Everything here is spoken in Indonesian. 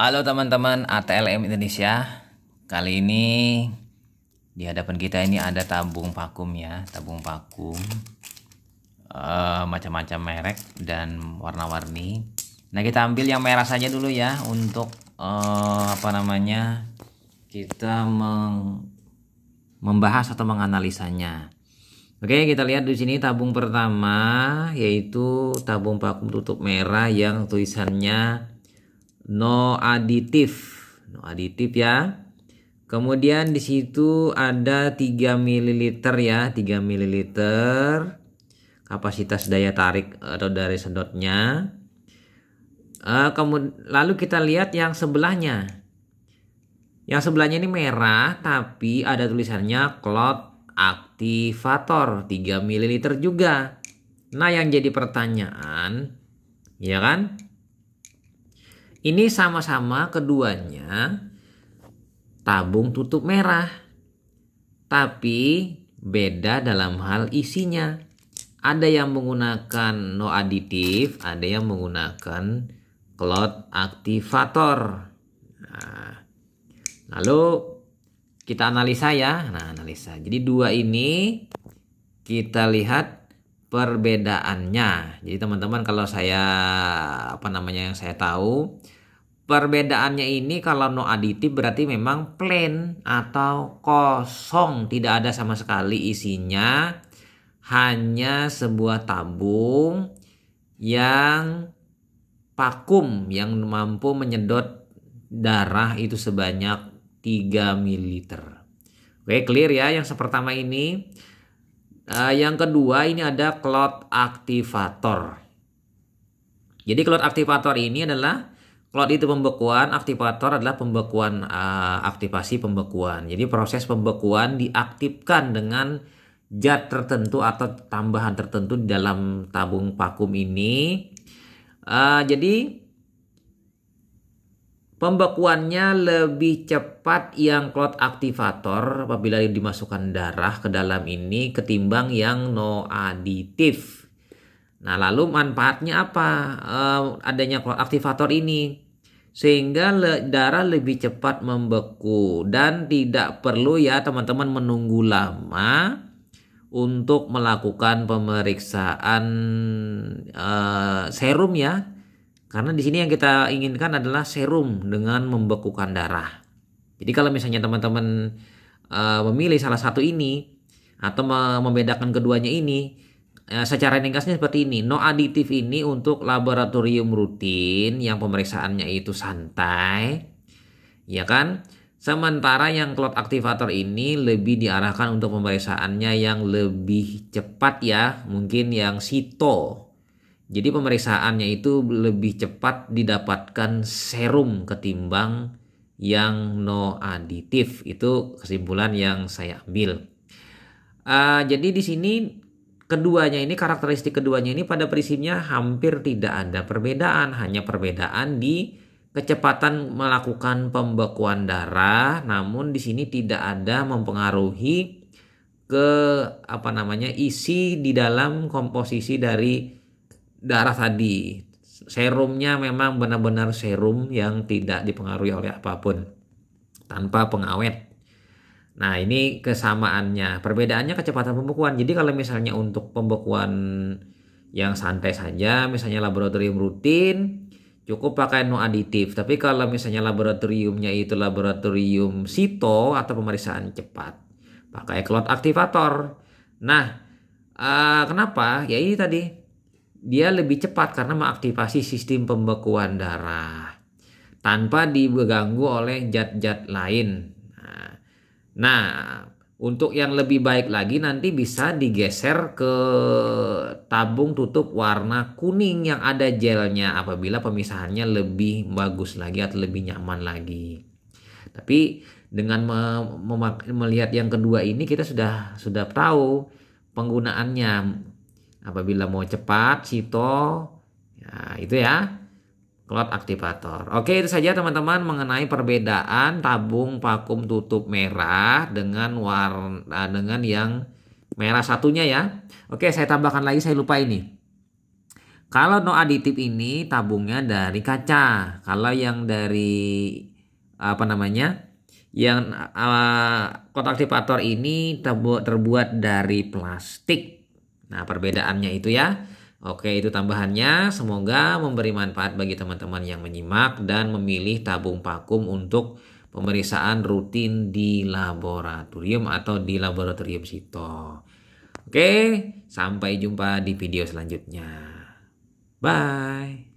Halo teman-teman ATLM Indonesia. Kali ini di hadapan kita ini ada tabung vakum ya, tabung vakum uh, macam-macam merek dan warna-warni. Nah kita ambil yang merah saja dulu ya untuk uh, apa namanya kita meng membahas atau menganalisanya. Oke kita lihat di sini tabung pertama yaitu tabung vakum tutup merah yang tulisannya no aditif no aditif ya kemudian di situ ada 3 ml ya 3 ml kapasitas daya tarik atau eh, dari sedotnya eh, lalu kita lihat yang sebelahnya yang sebelahnya ini merah tapi ada tulisannya clot activator 3 ml juga nah yang jadi pertanyaan ya kan ini sama-sama keduanya tabung tutup merah. Tapi beda dalam hal isinya. Ada yang menggunakan no additive, ada yang menggunakan cloud activator. Nah, lalu kita analisa ya. Nah, analisa. Jadi dua ini kita lihat perbedaannya. Jadi teman-teman kalau saya apa namanya yang saya tahu Perbedaannya ini kalau no aditif berarti memang plain atau kosong, tidak ada sama sekali isinya. Hanya sebuah tabung yang vakum yang mampu menyedot darah itu sebanyak 3 ml. Oke, clear ya yang pertama ini. Uh, yang kedua ini ada clot activator. Jadi clot activator ini adalah Plot itu pembekuan, aktivator adalah pembekuan uh, aktivasi pembekuan. Jadi proses pembekuan diaktifkan dengan zat tertentu atau tambahan tertentu di dalam tabung vakum ini. Uh, jadi pembekuannya lebih cepat yang clot aktivator apabila dimasukkan darah ke dalam ini ketimbang yang no aditif. Nah, lalu manfaatnya apa uh, adanya aktivator ini? Sehingga le, darah lebih cepat membeku dan tidak perlu ya teman-teman menunggu lama untuk melakukan pemeriksaan uh, serum ya. Karena di sini yang kita inginkan adalah serum dengan membekukan darah. Jadi kalau misalnya teman-teman uh, memilih salah satu ini atau membedakan keduanya ini, Eh, secara ringkasnya seperti ini, no aditif ini untuk laboratorium rutin yang pemeriksaannya itu santai, ya kan? Sementara yang clot activator ini lebih diarahkan untuk pemeriksaannya yang lebih cepat ya, mungkin yang sito. Jadi pemeriksaannya itu lebih cepat didapatkan serum ketimbang yang no aditif. Itu kesimpulan yang saya ambil. Uh, jadi di sini keduanya ini karakteristik keduanya ini pada prinsipnya hampir tidak ada perbedaan, hanya perbedaan di kecepatan melakukan pembekuan darah, namun di sini tidak ada mempengaruhi ke apa namanya isi di dalam komposisi dari darah tadi. Serumnya memang benar-benar serum yang tidak dipengaruhi oleh apapun tanpa pengawet. Nah, ini kesamaannya. Perbedaannya kecepatan pembekuan. Jadi kalau misalnya untuk pembekuan yang santai saja, misalnya laboratorium rutin, cukup pakai no aditif. Tapi kalau misalnya laboratoriumnya itu laboratorium sito atau pemeriksaan cepat, pakai cloud activator Nah, uh, kenapa? Ya ini tadi dia lebih cepat karena mengaktifasi sistem pembekuan darah tanpa diganggu oleh zat-zat lain Nah, untuk yang lebih baik lagi nanti bisa digeser ke tabung tutup warna kuning yang ada gelnya apabila pemisahannya lebih bagus lagi atau lebih nyaman lagi. Tapi dengan melihat yang kedua ini kita sudah sudah tahu penggunaannya apabila mau cepat cito, ya itu ya Plot aktivator. Oke, itu saja teman-teman mengenai perbedaan tabung vakum tutup merah dengan warna eh, dengan yang merah satunya ya. Oke, saya tambahkan lagi saya lupa ini. Kalau no aditif ini tabungnya dari kaca. Kalau yang dari apa namanya? Yang uh, eh, kotak aktivator ini terbuat dari plastik. Nah, perbedaannya itu ya. Oke, itu tambahannya. Semoga memberi manfaat bagi teman-teman yang menyimak dan memilih tabung vakum untuk pemeriksaan rutin di laboratorium atau di laboratorium sito. Oke, sampai jumpa di video selanjutnya. Bye.